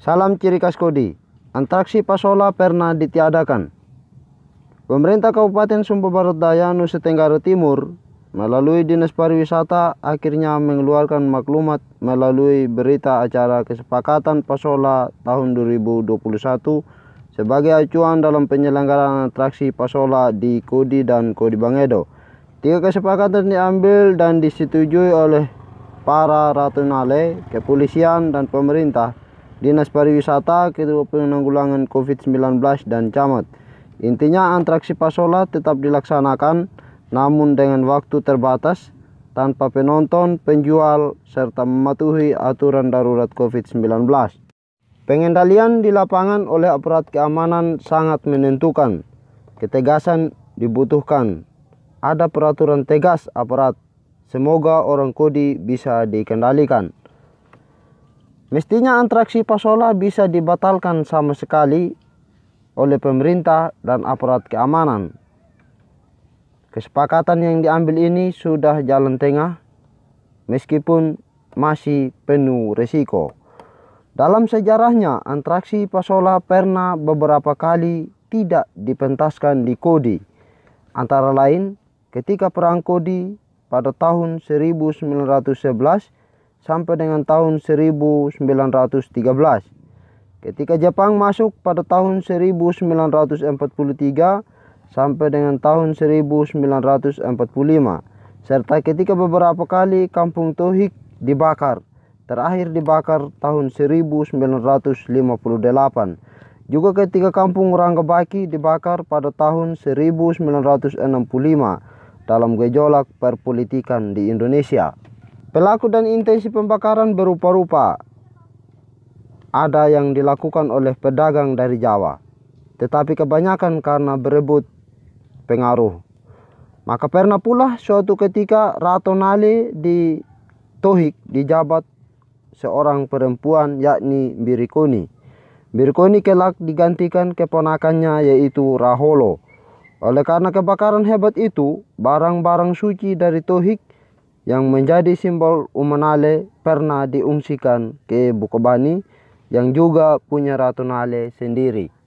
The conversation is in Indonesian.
Salam ciri khas Kodi. Antraksi pasola pernah ditiadakan. Pemerintah Kabupaten Sumba Barat Daya Nusa Tenggara Timur melalui Dinas Pariwisata akhirnya mengeluarkan maklumat melalui berita acara kesepakatan Pasola tahun 2021 sebagai acuan dalam penyelenggaraan atraksi Pasola di Kodi dan Kodi Bangedo. Tiga kesepakatan diambil dan disetujui oleh para ratunale, kepolisian, dan pemerintah Dinas Pariwisata, Ketua Penanggulangan COVID-19 dan Camat. Intinya antraksi pasola tetap dilaksanakan namun dengan waktu terbatas tanpa penonton, penjual, serta mematuhi aturan darurat COVID-19. Pengendalian di lapangan oleh aparat keamanan sangat menentukan. Ketegasan dibutuhkan. Ada peraturan tegas aparat. Semoga orang kodi bisa dikendalikan. Mestinya antraksi pasola bisa dibatalkan sama sekali oleh pemerintah dan aparat keamanan. Kesepakatan yang diambil ini sudah jalan tengah meskipun masih penuh resiko. Dalam sejarahnya, antraksi Pasola pernah beberapa kali tidak dipentaskan di Kodi. Antara lain, ketika Perang Kodi pada tahun 1911 sampai dengan tahun 1913. Ketika Jepang masuk pada tahun 1943 sampai dengan tahun 1945 serta ketika beberapa kali kampung Tohik dibakar terakhir dibakar tahun 1958 juga ketika kampung Ranggabaki dibakar pada tahun 1965 dalam gejolak perpolitikan di Indonesia Pelaku dan intensi pembakaran berupa-rupa. Ada yang dilakukan oleh pedagang dari Jawa, tetapi kebanyakan karena berebut pengaruh. Maka pernah pula suatu ketika Ratu Nali di Tohik dijabat seorang perempuan yakni Birikoni. Birikoni kelak digantikan keponakannya yaitu Raholo. Oleh karena kebakaran hebat itu, barang-barang suci dari Tohik yang menjadi simbol Umanale pernah diungsikan ke Bukobani yang juga punya Ratu Nale sendiri.